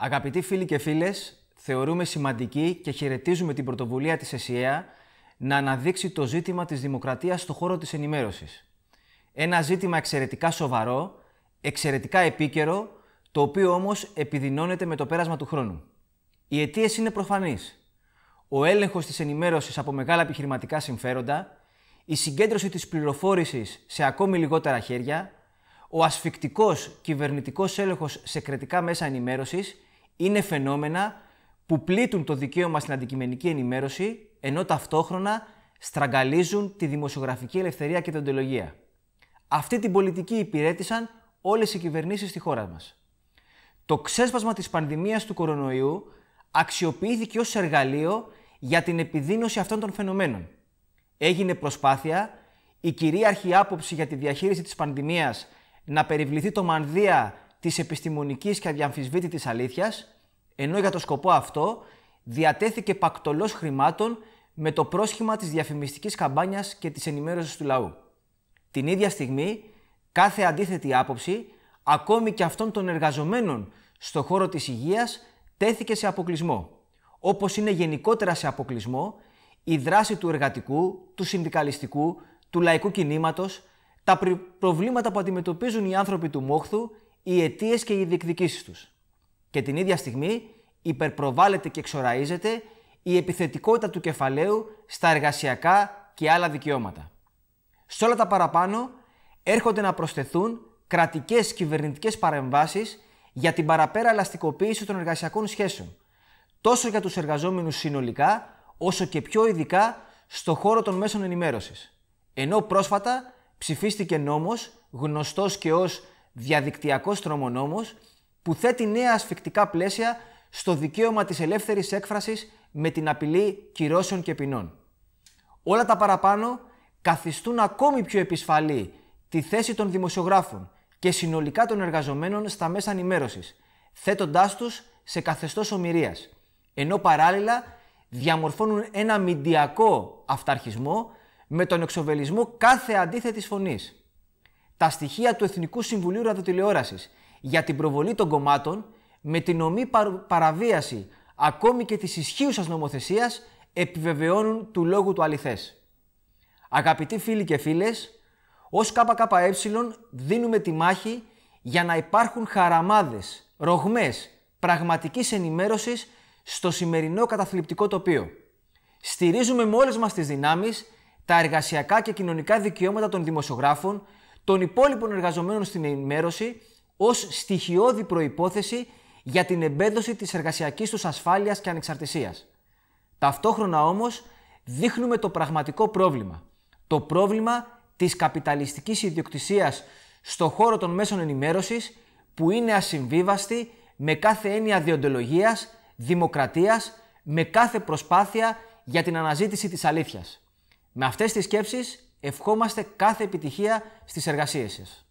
Αγαπητοί φίλοι και φίλες, θεωρούμε σημαντική και χαιρετίζουμε την πρωτοβουλία της ΕΣΥΑ να αναδείξει το ζήτημα της δημοκρατίας στον χώρο της ενημέρωσης. Ένα ζήτημα εξαιρετικά σοβαρό, εξαιρετικά επίκαιρο, το οποίο όμως επιδεινώνεται με το πέρασμα του χρόνου. Οι αιτίες είναι προφανείς. Ο έλεγχος της ενημέρωσης από μεγάλα επιχειρηματικά συμφέροντα, η συγκέντρωση της πληροφόρησης σε ακόμη λιγότερα χέρια, ο ασφικτικός κυβερνητικός έλεγχος σε κριτικά μέσα ενημέρωσης είναι φαινόμενα που πλήττουν το δικαίωμα στην αντικειμενική ενημέρωση, ενώ ταυτόχρονα στραγγαλίζουν τη δημοσιογραφική ελευθερία και την οντολογία. Αυτή την πολιτική υπηρέτησαν όλες οι κυβερνήσεις στη χώρα μας. Το ξέσπασμα της πανδημίας του κορονοϊού αξιοποιήθηκε ως εργαλείο για την επιδείνωση αυτών των φαινομένων. Έγινε προσπάθεια η κυρίαρχη άποψη για τη διαχείριση της πανδημίας να περιβληθεί το μανδύα της επιστημονικής και αδιαμφισβήτητης αλήθειας, ενώ για το σκοπό αυτό διατέθηκε πακτολός χρημάτων με το πρόσχημα της διαφημιστικής καμπάνιας και της ενημέρωσης του λαού. Την ίδια στιγμή, κάθε αντίθετη άποψη, ακόμη και αυτών των εργαζομένων στον χώρο της υγείας, τέθηκε σε αποκλεισμό. Όπως είναι γενικότερα σε αποκλεισμό, η δράση του εργατικού, του συνδικαλιστικού, του λαϊκού κινήματος, τα προβλήματα που αντιμετωπίζουν οι άνθρωποι του Μόχθου οι αιτίες και οι διεκδικήσεις τους. Και την ίδια στιγμή υπερπροβάλλεται και εξοραίζεται η επιθετικότητα του κεφαλαίου στα εργασιακά και άλλα δικαιώματα. Σε όλα τα παραπάνω έρχονται να προσθεθούν κρατικές κυβερνητικές παρεμβάσεις για την παραπέρα ελαστικοποίηση των εργασιακών σχέσεων, τόσο για τους εργαζόμενους συνολικά, όσο και πιο ειδικά στο χώρο των μέσων ενημέρωσης, Ενώ πρόσφατα ψηφίστηκε νόμος, γνωστός και ως διαδικτυακός τρομονόμος που θέτει νέα ασφικτικά πλαίσια στο δικαίωμα της ελεύθερης έκφρασης με την απειλή κυρώσεων και ποινών. Όλα τα παραπάνω καθιστούν ακόμη πιο επισφαλή τη θέση των δημοσιογράφων και συνολικά των εργαζομένων στα μέσα ενημέρωσης, θέτοντα τους σε καθεστώς ομοιρίας. ενώ παράλληλα διαμορφώνουν ένα μηντιακό αυταρχισμό με τον εξοβελισμό κάθε αντίθετης φωνής τα στοιχεία του Εθνικού Συμβουλίου Ραδιοτηλεόρασης για την προβολή των κομμάτων με την ομή παραβίαση ακόμη και της ισχύουσας νομοθεσίας, επιβεβαιώνουν του λόγου του αληθές. Αγαπητοί φίλοι και φίλες, ως ΚΚΕ δίνουμε τη μάχη για να υπάρχουν χαραμάδες, ρογμές πραγματικής ενημέρωσης στο σημερινό καταθλιπτικό τοπίο. Στηρίζουμε με όλες μας τις δυνάμεις τα εργασιακά και κοινωνικά δικαιώματα των δημοσιογράφων των υπόλοιπων εργαζομένων στην ενημέρωση ως στοιχειώδη προϋπόθεση για την εμπέδωση της εργασιακής τους ασφάλειας και ανεξαρτησίας. Ταυτόχρονα όμως δείχνουμε το πραγματικό πρόβλημα. Το πρόβλημα της καπιταλιστικής ιδιοκτησίας στο χώρο των μέσων ενημέρωσης που είναι ασυμβίβαστη με κάθε έννοια διοντολογίας, δημοκρατίας, με κάθε προσπάθεια για την αναζήτηση της αλήθειας. Με αυτές τις σκέψεις Ευχόμαστε κάθε επιτυχία στις εργασίες σας.